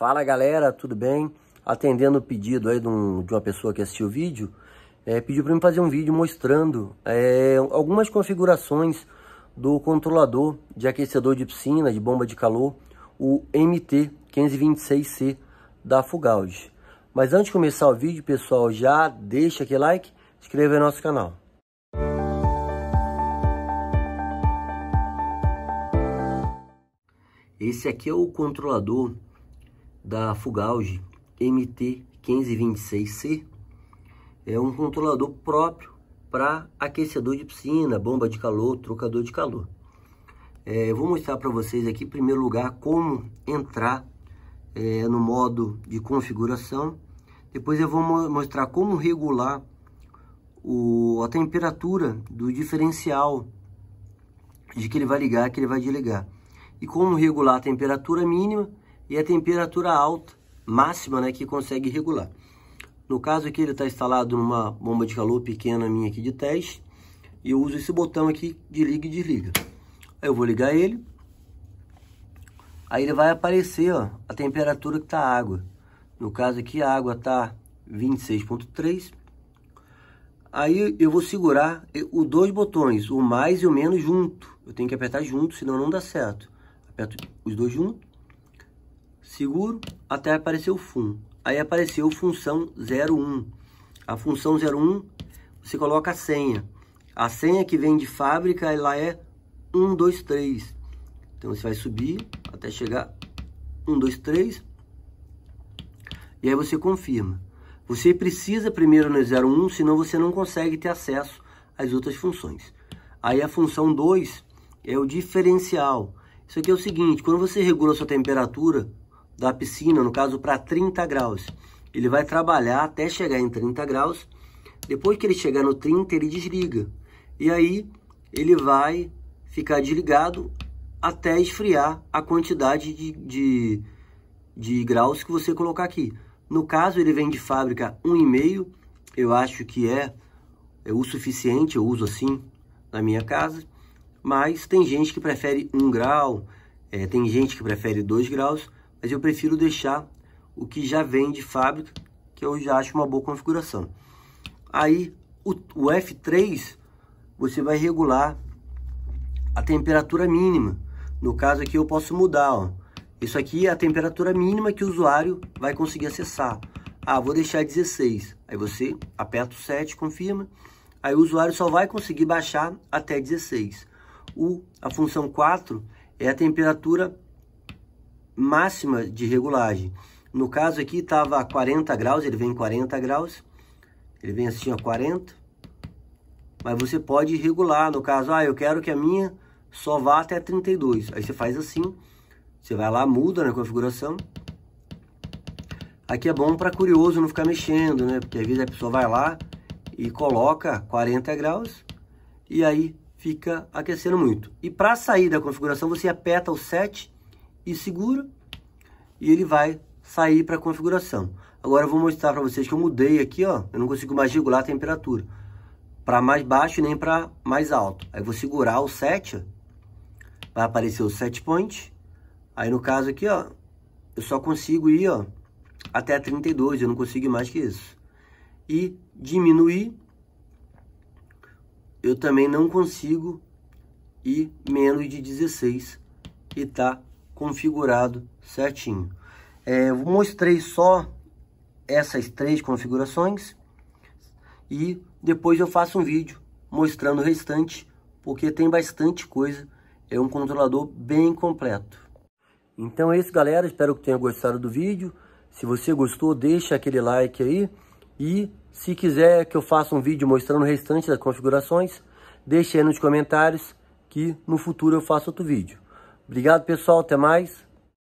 Fala galera, tudo bem? Atendendo o pedido aí de, um, de uma pessoa que assistiu o vídeo, é, pediu para mim fazer um vídeo mostrando é, algumas configurações do controlador de aquecedor de piscina, de bomba de calor, o MT526C da Fugaud. Mas antes de começar o vídeo, pessoal, já deixa aquele like, inscreva no nosso canal. Esse aqui é o controlador da Fugalge MT1526C é um controlador próprio para aquecedor de piscina, bomba de calor, trocador de calor. É, eu vou mostrar para vocês aqui, em primeiro lugar, como entrar é, no modo de configuração. Depois eu vou mostrar como regular o, a temperatura do diferencial de que ele vai ligar, que ele vai desligar. E como regular a temperatura mínima e a temperatura alta, máxima, né, que consegue regular. No caso aqui ele está instalado numa bomba de calor pequena minha aqui de teste, e eu uso esse botão aqui de liga e desliga. Aí eu vou ligar ele, aí ele vai aparecer ó, a temperatura que está a água. No caso aqui a água está 26.3, Aí eu vou segurar os dois botões, o mais e o menos junto. Eu tenho que apertar junto, senão não dá certo. Aperto os dois juntos seguro até aparecer o fun. Aí apareceu função 01. A função 01 você coloca a senha. A senha que vem de fábrica ela é 123. Então você vai subir até chegar 123 e aí você confirma. Você precisa primeiro no 01, senão você não consegue ter acesso às outras funções. Aí a função 2 é o diferencial. Isso aqui é o seguinte, quando você regula a sua temperatura da piscina, no caso para 30 graus. Ele vai trabalhar até chegar em 30 graus. Depois que ele chegar no 30, ele desliga. E aí ele vai ficar desligado até esfriar a quantidade de, de, de graus que você colocar aqui. No caso, ele vem de fábrica 1,5. Eu acho que é, é o suficiente, eu uso assim na minha casa. Mas tem gente que prefere 1 grau, é, tem gente que prefere 2 graus mas eu prefiro deixar o que já vem de fábrica, que eu já acho uma boa configuração. Aí o, o F3 você vai regular a temperatura mínima. No caso aqui eu posso mudar, ó. Isso aqui é a temperatura mínima que o usuário vai conseguir acessar. Ah, vou deixar 16. Aí você aperta o 7, confirma. Aí o usuário só vai conseguir baixar até 16. O, a função 4 é a temperatura máxima de regulagem. No caso aqui estava a 40 graus, ele vem 40 graus, ele vem assim a 40, mas você pode regular, no caso, ah, eu quero que a minha só vá até 32, aí você faz assim, você vai lá, muda na configuração, aqui é bom para curioso não ficar mexendo, né, porque às vezes a pessoa vai lá e coloca 40 graus e aí fica aquecendo muito. E para sair da configuração você aperta o 7 e segura e ele vai sair para a configuração. Agora eu vou mostrar para vocês que eu mudei aqui, ó, eu não consigo mais regular a temperatura para mais baixo nem para mais alto. Aí vou segurar o set, vai aparecer o set point. Aí no caso aqui, ó, eu só consigo ir, ó, até 32, eu não consigo mais que isso. E diminuir, eu também não consigo ir menos de 16 e tá configurado certinho. É, eu mostrei só essas três configurações e depois eu faço um vídeo mostrando o restante, porque tem bastante coisa, é um controlador bem completo. Então é isso galera, espero que tenha gostado do vídeo, se você gostou deixa aquele like aí e se quiser que eu faça um vídeo mostrando o restante das configurações, deixe aí nos comentários que no futuro eu faço outro vídeo. Obrigado, pessoal. Até mais.